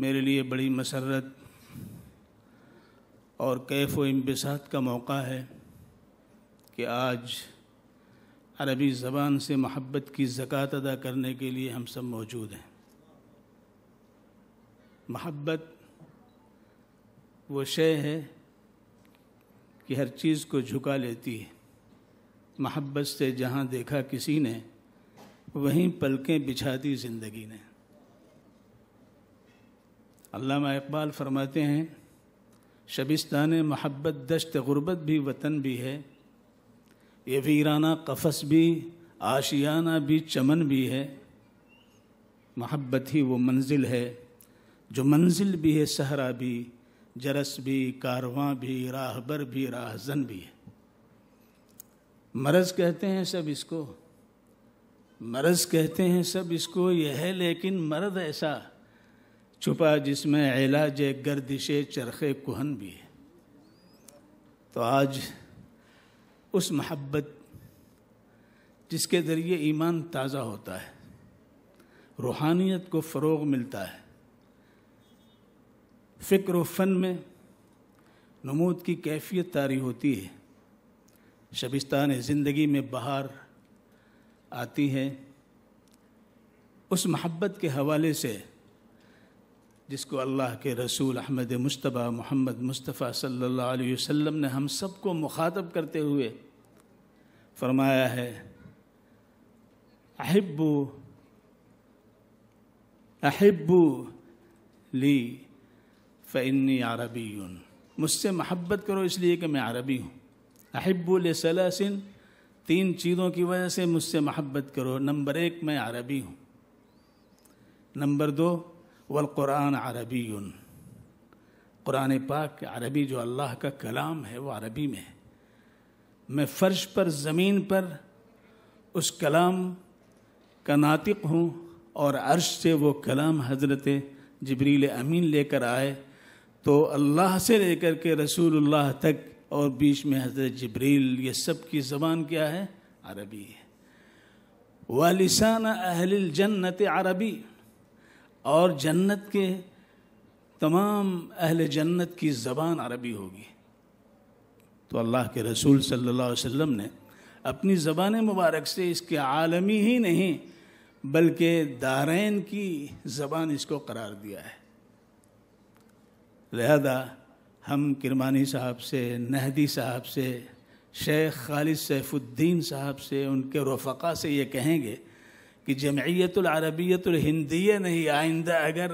मेरे लिए बड़ी मसरत और कैफ व का मौका है कि आज अरबी ज़बान से महब्बत की ज़क़़त अदा करने के लिए हम सब मौजूद हैं महब्बत वो शय है कि हर चीज़ को झुका लेती है महब्बत से जहाँ देखा किसी ने वहीं पलकें बिछा दी ज़िंदगी ने अल्लामा इकबाल फरमाते हैं शबिस्तान महब्बत दश्त गुरबत भी वतन भी है ये वीराना कफस भी आशियाना भी चमन भी है महब्बत ही वो मंजिल है जो मंजिल भी है सहरा भी जरस भी कारवां भी राहबर भी राहजन भी है मरज़ कहते हैं सब इसको मरज़ कहते हैं सब इसको यह है लेकिन मर्द ऐसा छुपा जिसमें इलाज गर्दिशे चरखे कुहन भी है तो आज उस महब्बत जिसके ज़रिए ईमान ताज़ा होता है रूहानियत को फ़रोग मिलता है फ़िक्र व फ़न में नमूद की कैफियत तारी होती है शबिस्तान ज़िंदगी में बाहर आती है उस महब्बत के हवाले से जिसको अल्लाह के रसूल अहमद मुशतबा मोहम्मद मुस्तफ़ा सल्ला वसम ने हम सबको मुखातब करते हुए फरमाया है अहिब्बू अहिब्बू ली फ़ैनी अरबी मुझसे महब्बत करो इसलिए कि मैं अरबी हूँ अहिब्बुल सलासिन तीन चीज़ों की वजह से मुझसे महब्बत करो नंबर एक मैं अरबी हूँ नंबर दो वलक़ुरान अरबी क़ुरान पाक अरबी जो अल्लाह का कलाम है वो अरबी में है मैं फ़र्श पर ज़मीन पर उस कलाम का नातिक हूँ और अर्श से वो कलाम हज़रत जबरील अमीन लेकर आए तो अल्लाह से लेकर के रसूलुल्लाह तक और बीच में हज़रत जबरील ये सब की ज़बान क्या है अरबी है वालिसान अहल जन्नत अरबी और जन्नत के तमाम अहल जन्नत की ज़बान अरबी होगी तो अल्लाह के रसूल सल्लल्लाहु अलैहि वसल्लम ने अपनी ज़बान मुबारक से इसके आलमी ही नहीं बल्कि दारैन की ज़बान इसको करार दिया है लिहाजा हम किरमानी साहब से नहदी साहब से शेख खालिद सैफुद्दीन साहब से उनके रफ़ा से ये कहेंगे कि हिंदी नहीं आइंदा अगर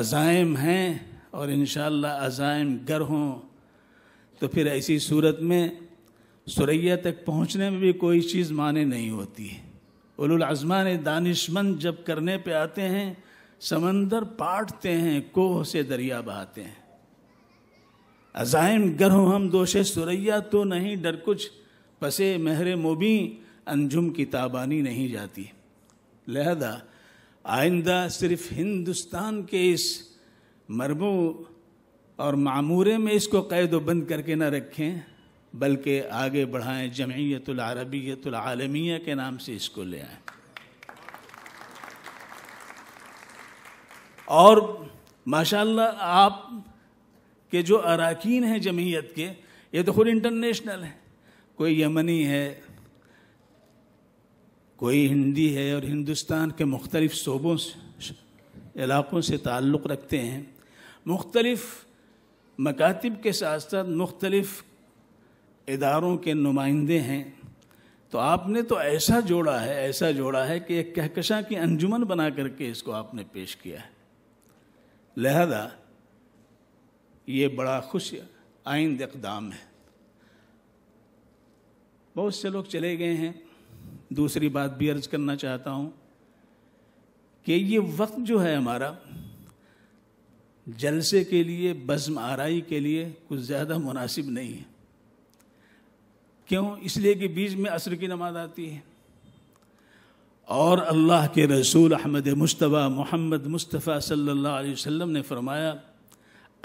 अज़ाइम हैं और इन अज़ाइम गर हों तो फिर ऐसी सूरत में सुरैया तक पहुंचने में भी कोई चीज़ माने नहीं होती है उलुलज़मा ने दानिशमंद जब करने पे आते हैं समंदर पाटते हैं कोह से दरिया बहाते हैं अजाइम गर हों हम दोषे सुरैया तो नहीं डर कुछ पसे महरे मोबी अंजुम की ताबानी नहीं जाती लिहाजा आइंदा सिर्फ हिंदुस्तान के इस मरबू और मामूरे में इसको कैद बंद करके ना रखें बल्कि आगे बढ़ाएं जमयतलरबियतलमिया के नाम से इसको ले आए और माशाल्लाह आप के जो अरकान हैं जमीयत के ये तो खुद इंटरनेशनल है कोई यमनी है कोई हिंदी है और हिंदुस्तान के मुख्तलिफ़ शोबों से इलाक़ों से ताल्लुक़ रखते हैं मुख्तलफ़ मकातब के साथ साथ मुख्तलफ़ इदारों के नुमाइंदे हैं तो आपने तो ऐसा जोड़ा है ऐसा जोड़ा है कि एक कहकशा की अंजुमन बना करके इसको आपने पेश किया है लिहाजा ये बड़ा खुश आइंद इकदाम है बहुत से लोग चले गए हैं दूसरी बात भी अर्ज करना चाहता हूँ कि ये वक्त जो है हमारा जलसे के लिए बज़म आरई के लिए कुछ ज़्यादा मुनासिब नहीं है क्यों इसलिए कि बीच में असर की नमाज आती है और अल्लाह के रसूल अहमद मुशतबा मोहम्मद मुस्तफ़ा सल्लल्लाहु अलैहि वसल्लम ने फरमाया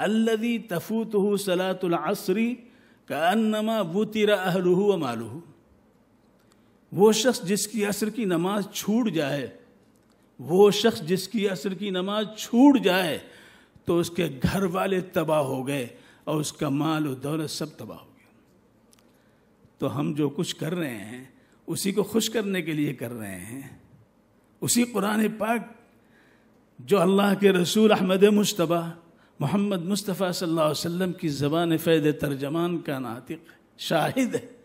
अल्लदी तफूत सलातुलसरी का वो तिर अहलू मालू वो शख्स जिसकी असर की नमाज छूट जाए वो शख्स जिसकी असर की नमाज छूट जाए तो उसके घर वाले तबाह हो गए और उसका माल और दौलत सब तबाह हो गया तो हम जो कुछ कर रहे हैं उसी को खुश करने के लिए कर रहे हैं उसी कुरान पाक जो अल्लाह के रसूल अहमद मुशतबा मोहम्मद मुस्तफ़ा सल्लल्लाहु अलैहि वसल्लम की ज़बान फ़ैद तर्जमान का नातिक शाहिद है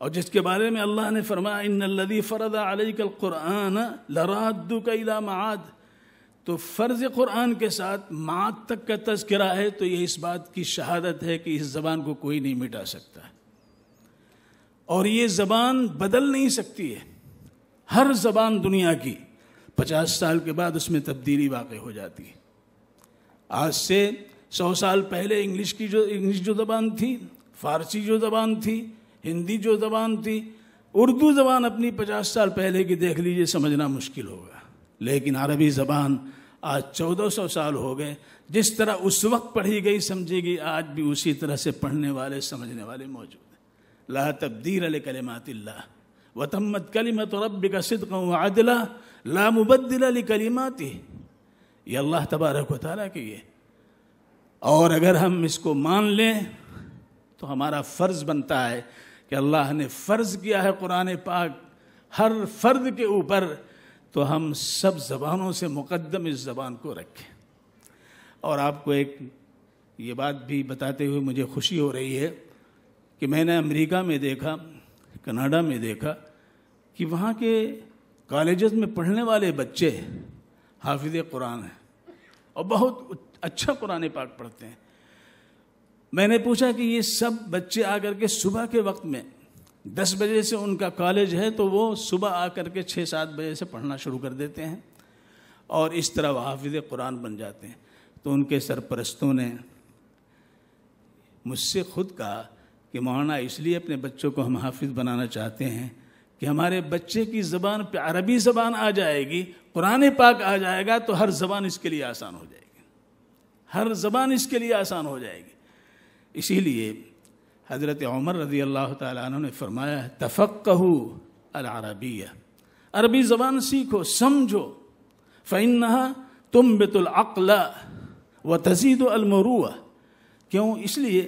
और जिसके बारे में अल्लाह ने फरमाया इन लदी कुरान अलैकुरान कैला माद तो फ़र्ज़ क़ुरान के साथ मात तक का तस्करा है तो ये इस बात की शहादत है कि इस ज़बान को कोई नहीं मिटा सकता और ये ज़बान बदल नहीं सकती है हर ज़बान दुनिया की पचास साल के बाद उसमें तब्दीली वाक़ हो जाती है आज से सौ साल पहले इंग्लिश की जो इंग्लिश जो ज़बान थी फ़ारसी जो ज़बान थी हिंदी जो जबान थी उर्दू जबान अपनी पचास साल पहले की देख लीजिए समझना मुश्किल होगा लेकिन अरबी जबान आज चौदह सौ साल हो गए जिस तरह उस वक्त पढ़ी गई समझी गई आज भी उसी तरह से पढ़ने वाले समझने वाले मौजूद हैं ला तब्दीर अल कलमातिल्ला वतम्मत कलीमत रब का सिद्क आदिला ला मुबद्दिल अली कलीमाती ये अल्लाह तबारक वाली की है और अगर हम इसको मान लें तो हमारा फ़र्ज़ बनता है कि अल्लाह ने फ़र्ज़ किया है कुरान पाक हर फर्द के ऊपर तो हम सब ज़बानों से मुकदम इस ज़बान को रखें और आपको एक ये बात भी बताते हुए मुझे खुशी हो रही है कि मैंने अमेरिका में देखा कनाडा में देखा कि वहाँ के कॉलेजेस में पढ़ने वाले बच्चे हाफिज़ कुरान हैं और बहुत अच्छा कुरान पाक पढ़ते हैं मैंने पूछा कि ये सब बच्चे आकर के सुबह के वक्त में दस बजे से उनका कॉलेज है तो वो सुबह आकर के छः सात बजे से पढ़ना शुरू कर देते हैं और इस तरह वह हाफिज़ कुरान बन जाते हैं तो उनके सरपरस्तों ने मुझसे खुद कहा कि मौलाना इसलिए अपने बच्चों को हम हाफिज़ बनाना चाहते हैं कि हमारे बच्चे की ज़बान पे अरबी ज़बान आ जाएगी कुरान पाक आ जाएगा तो हर ज़बान इसके लिए आसान हो जाएगी हर ज़बान इसके लिए आसान हो जाएगी इसीलिए हज़रत उमर रज़ी अल्लाह तु ने फरमाया तफ़क़ू अरबिया अरबी ज़बान सीखो समझो फ़ैन तुम बितुलअल व तजीद अलमरुआ क्यों इसलिए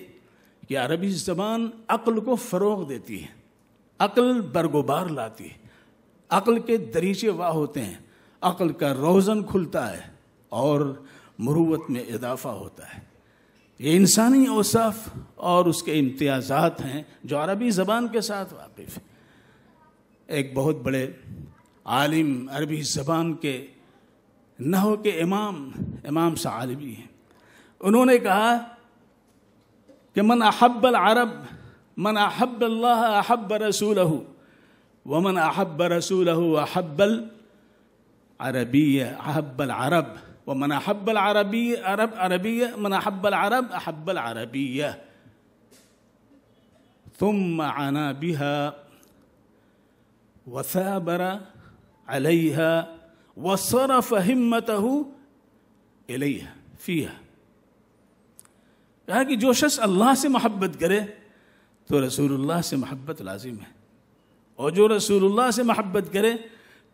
कि अरबी ज़बान अक्ल को फ़रोग देती है अक्ल बरगोबार लाती है अक्ल के दरीचे वाह होते हैं अक्ल का रोज़न खुलता है और मरूवत में इजाफा होता है ये इंसानी औसफ और उसके इम्तियाज़ात हैं जो अरबी ज़बान के साथ वाकिफ़ एक बहुत बड़े आलिम अरबी ज़बान के नहो के इमाम इमाम सालबी हैं उन्होंने कहा कि मन अहब अरब मन अहब अल्लाह अहब रसूल व मन अहब रसूल अहबल अरबी अहब अरब ومن أحب العربية عرب عربية من أحب العرب أحب العربية ثم عنا بها وثابر عليها وصرف همته إليها فيها कहा कि जो शख्स अल्लाह से मोहब्बत करे तो रसूलुल्लाह से मोहब्बत लाजिम है और जो रसूलुल्लाह से मोहब्बत करे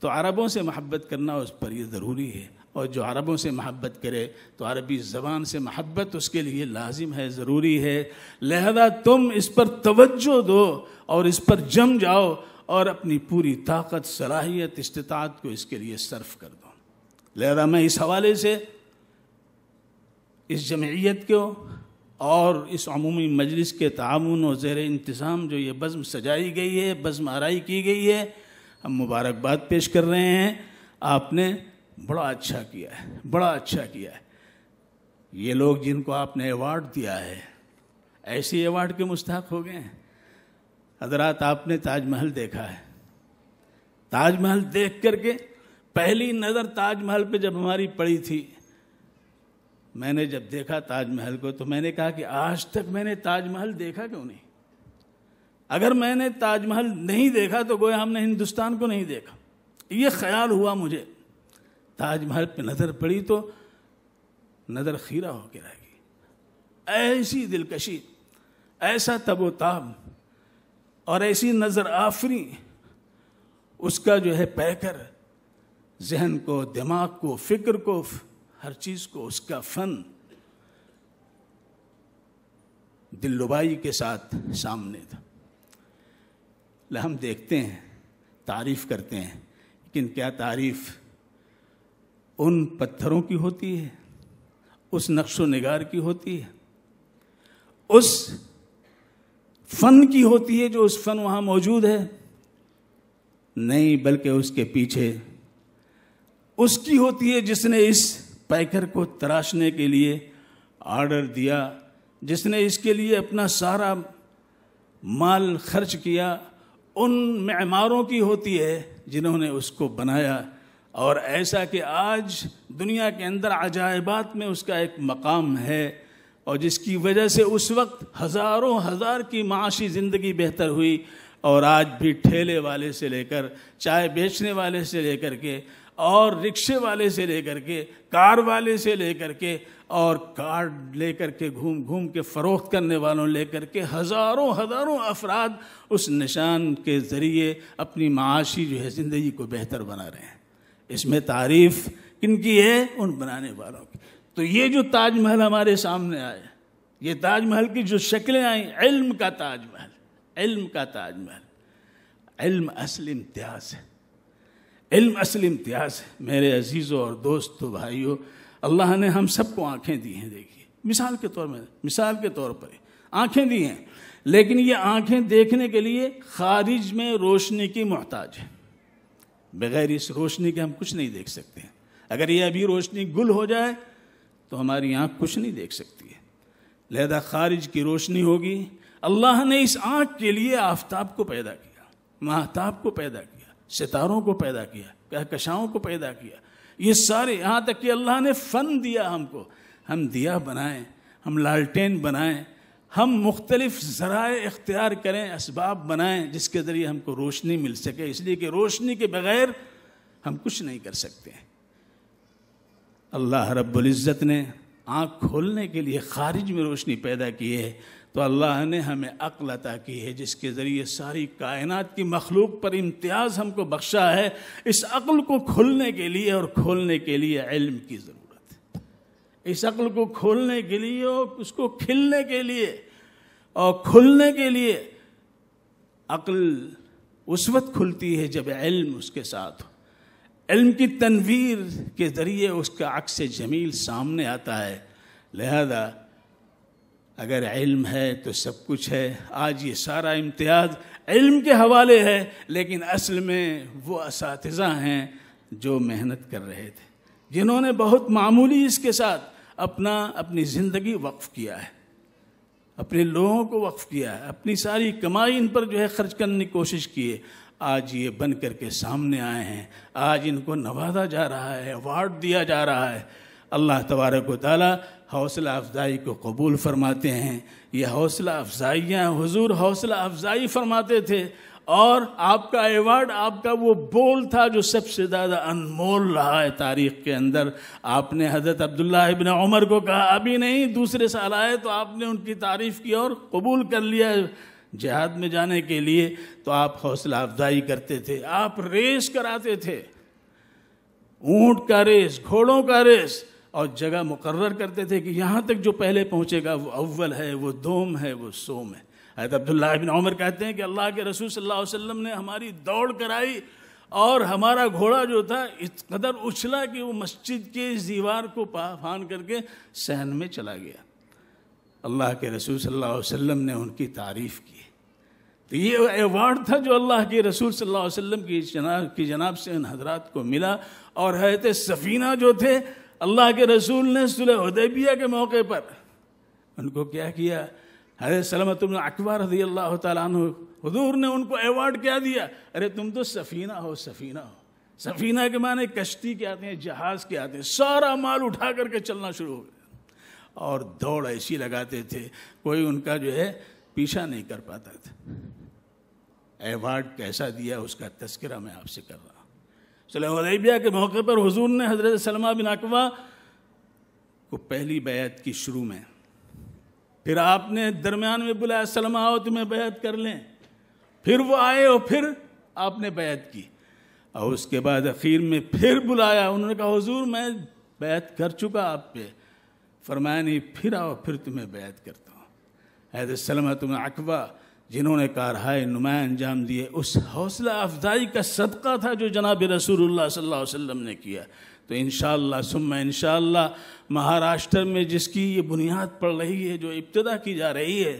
तो अरबों से मोहब्बत करना उस पर यह ज़रूरी है और जो अरबों से महब्बत करे तो अरबी ज़बान से महब्बत उसके लिए लाजिम है ज़रूरी है लहदा तुम इस पर तवज्जो दो और इस पर जम जाओ और अपनी पूरी ताकत सलाहियत इस्तात को इसके लिए सर्फ कर दो लिहाजा मैं इस हवाले से इस जमीयत को और इस अमूमी मजलिस के ताउन और ज़ेर इंतज़ाम जो ये बज़म सजाई गई है बज़म आरई की गई है हम मुबारकबाद पेश कर रहे हैं आपने बड़ा अच्छा किया है बड़ा अच्छा किया है ये लोग जिनको आपने अवार्ड दिया है ऐसे अवार्ड के मुस्ताक हो गए हैं हजरात आपने ताजमहल देखा है ताजमहल देख करके पहली नज़र ताजमहल पे जब हमारी पड़ी थी मैंने जब देखा ताजमहल को तो मैंने कहा कि आज तक मैंने ताजमहल देखा क्यों नहीं अगर मैंने ताजमहल नहीं देखा तो गोया हमने हिंदुस्तान को नहीं देखा ये ख्याल हुआ मुझे ताजमहल पे नज़र पड़ी तो नज़र खीरा होकर रह गई ऐसी दिलकशी ऐसा तबोताब और ऐसी नज़र आफरी उसका जो है पैकर जहन को दिमाग को फिक्र को हर चीज़ को उसका फन दिलुबाई के साथ सामने था ले हम देखते हैं तारीफ़ करते हैं लेकिन क्या तारीफ़ उन पत्थरों की होती है उस नक्शो निगार की होती है उस फन की होती है जो उस फन वहां मौजूद है नहीं बल्कि उसके पीछे उसकी होती है जिसने इस पैकर को तराशने के लिए ऑर्डर दिया जिसने इसके लिए अपना सारा माल खर्च किया उन मैमारों की होती है जिन्होंने उसको बनाया और ऐसा कि आज दुनिया के अंदर अजायबात में उसका एक मकाम है और जिसकी वजह से उस वक्त हज़ारों हज़ार की माशी ज़िंदगी बेहतर हुई और आज भी ठेले वाले से लेकर चाय बेचने वाले से लेकर के और रिक्शे वाले से लेकर के कार वाले से लेकर के और कार लेकर के घूम घूम के फ़रोख्त करने वालों लेकर के हज़ारों हज़ारों अफराद उस निशान के ज़रिए अपनी माशी जो है ज़िंदगी को बेहतर बना रहे हैं इसमें तारीफ किन की है उन बनाने वालों की तो ये जो ताजमहल हमारे सामने आए ये ताजमहल की जो शक्लें आई इल्म का ताजमहल इल्म का ताजमहल इल्म असल इम्तियाज है इल्म असल इम्तियाज है मेरे अजीज़ों और दोस्तों भाइयों अल्लाह ने हम सबको आंखें दी हैं देखिए मिसाल के तौर में मिसाल के तौर पर आंखें दी हैं लेकिन ये आंखें देखने के लिए खारिज में रोशनी की मोहताज है बगैर इस रोशनी के हम कुछ नहीं देख सकते हैं अगर ये अभी रोशनी गुल हो जाए तो हमारी आँख कुछ नहीं देख सकती है लहदा खारिज की रोशनी होगी अल्लाह ने इस आँख के लिए आफ्ताब को पैदा किया महताब को पैदा किया सितारों को पैदा किया कहकशाओं को पैदा किया ये सारे यहाँ तक कि अल्लाह ने फ़न दिया हमको हम दिया बनाएं हम लालटेन बनाएं हम मुख्तलिफ ज़राए इख्तियार करें इसबाब बनाएं जिसके ज़रिए हमको रोशनी मिल सके इसलिए कि रोशनी के बगैर हम कुछ नहीं कर सकते अल्लाह रब्ज़त ने आँख खोलने के लिए खारिज में रोशनी पैदा की है तो अल्लाह ने हमें अक्ल अता की है जिसके ज़रिए सारी कायनात की मखलूक पर इम्तियाज़ हमको बख्शा है इस अक्ल को खोलने के लिए और खोलने के लिए इल्म की ज़रूरत इस अक्ल को खोलने के लिए और उसको खिलने के लिए और खुलने के लिए अक्ल उस वक्त खुलती है जब इल्म उसके साथ इल्म की तनवीर के ज़रिए उसका अक्स जमील सामने आता है लिहाजा अगर इल्म है तो सब कुछ है आज ये सारा इम्तियाज इल्म के हवाले है लेकिन असल में वो इस हैं जो मेहनत कर रहे थे जिन्होंने बहुत मामूली इसके साथ अपना अपनी ज़िंदगी वक्फ किया है अपने लोगों को वक्फ किया है अपनी सारी कमाई इन पर जो है खर्च करने की कोशिश की है आज ये बन कर के सामने आए हैं आज इनको नवाजा जा रहा है अवार्ड दिया जा रहा है अल्लाह तबारक वाली हौसला अफजाई को कबूल फरमाते हैं ये हौसला अफजाइयाँ हजूर हौसला अफजाई फरमाते थे और आपका अवार्ड आपका वो बोल था जो सबसे ज़्यादा अनमोल रहा है तारीख के अंदर आपने हज़रत अब्दुल्ला इबन उमर को कहा अभी नहीं दूसरे साल आए तो आपने उनकी तारीफ़ की और कबूल कर लिया जहाद में जाने के लिए तो आप हौसला अफजाई करते थे आप रेस कराते थे ऊँट का रेस घोड़ों का रेस और जगह मुकर्र करते थे कि यहाँ तक जो पहले पहुँचेगा वो अव्वल है वो दोम है वो सोम है हैत अब्दुल्ला बिन उमर कहते हैं कि अल्लाह के रसूल सल्लल्लाहु अलैहि वसल्लम ने हमारी दौड़ कराई और हमारा घोड़ा जो था इस कदर उछला कि वो मस्जिद के इस दीवार को फान करके सहन में चला गया अल्लाह के रसूल सल्लल्लाहु अलैहि वसल्लम ने उनकी तारीफ़ की तो ये अवार्ड था जो अल्लाह के रसूल सल्लल्लाहु अलैहि वसल्लम की जनाब की जनाब से इन हजरात को मिला और हैत सफ़ीना जो थे अल्लाह के रसूल ने सुलह उदैबिया के मौके पर उनको क्या किया हरे सलमत अकबर रजी अल्लाह तु हजूर ने उनको अवार्ड क्या दिया अरे तुम तो सफ़ीना हो सफ़ीना हो सफ़ीना के माने कश्ती के आते हैं जहाज़ के आते हैं सारा माल उठा करके चलना शुरू हो गया और दौड़ ऐसी लगाते थे कोई उनका जो है पीछा नहीं कर पाता था एवार्ड कैसा दिया उसका तस्करा मैं आपसे कर रहा हूँ सलैबिया के मौके पर हजूर ने हज़रत सलमा बिन अकवा को पहली बैत की शुरू में फिर आपने दरमियान में बुलाया सलमा आओ तुम्हें बैत कर लें फिर वो आए और फिर आपने बैत की और उसके बाद अखीर में फिर बुलाया उन्होंने कहा हुजूर मैं बैत कर चुका आप पे फरमाया नहीं फिर आओ फिर तुम्हें बैत करता हूँ हैद सलम तुम अकबा जिन्होंने कारहाय नुमाया अंजाम दिए उस हौसला अफजाई का सदका था जो जनाब रसूल सल्ला अलैहि ने किया तो इन शुम्मा इन महाराष्ट्र में जिसकी ये बुनियाद पड़ रही है जो इब्तदा की जा रही है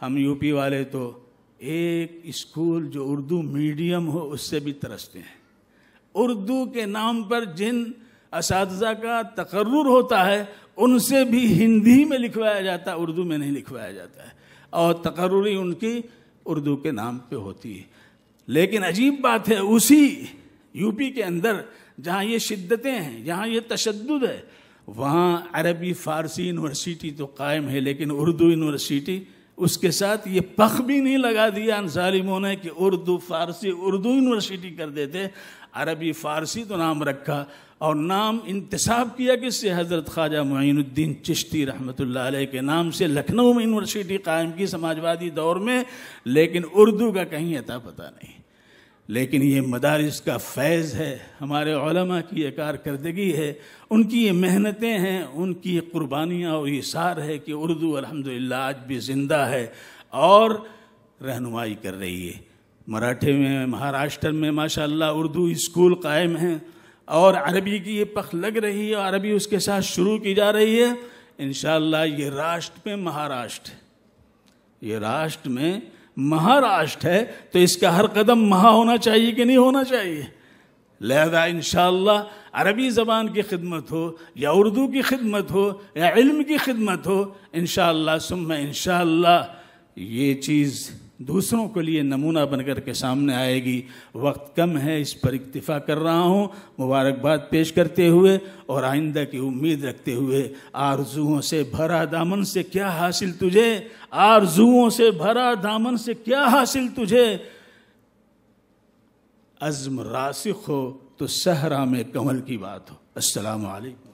हम यूपी वाले तो एक स्कूल जो उर्दू मीडियम हो उससे भी तरसते हैं उर्दू के नाम पर जिन इस का तकर्र होता है उनसे भी हिंदी में लिखवाया जाता है उर्दू में नहीं लिखवाया जाता है और तकर्री उनकी उर्दू के नाम पे होती है लेकिन अजीब बात है उसी यूपी के अंदर जहाँ ये शिद्दतें हैं जहाँ ये तशद है वहाँ अरबी फ़ारसी यूनिवर्सिटी तो कायम है लेकिन उर्दू यूनिवर्सिटी उसके साथ ये पख भी नहीं लगा दिया अन ालिमों ने कि उर्दू फ़ारसी उर्दू यूनिवर्सिटी कर देते अरबी फ़ारसी तो नाम रखा और नाम इंतसाब किया किससे हज़रत ख्वाजा मोनुद्दीन चिश्ती रहमत के नाम से लखनऊ में यूनिवर्सिटी कायम की समाजवादी दौर में लेकिन उर्दू का कहीं अता पता नहीं लेकिन ये मदारस का फैज़ है हमारे की ये कारकरदगी है उनकी ये मेहनतें हैं उनकी ये कुर्बानियाँ और इशार है कि उर्दू अलहमदिल्ला आज भी ज़िंदा है और रहनुमाई कर रही है मराठे में महाराष्ट्र में माशाल्लाह उर्दू स्कूल कायम हैं और अरबी की ये पख लग रही है और अरबी उसके साथ शुरू की जा रही है इन ये राष्ट्र में महाराष्ट्र ये राष्ट्र में महाराष्ट्र है तो इसका हर कदम महा होना चाहिए कि नहीं होना चाहिए लिहाजा इन अरबी ज़बान की खिदमत हो या उर्दू की खिदमत हो या इल्म की खिदमत हो इन शुम इन ये चीज़ दूसरों के लिए नमूना बनकर के सामने आएगी वक्त कम है इस पर इक्तफ़ा कर रहा हूँ मुबारकबाद पेश करते हुए और आइंदा की उम्मीद रखते हुए आरजुओं से भरा दामन से क्या हासिल तुझे आरजुओं से भरा दामन से क्या हासिल तुझे अज़म रासिक हो तो सहरा में कमल की बात हो असलकम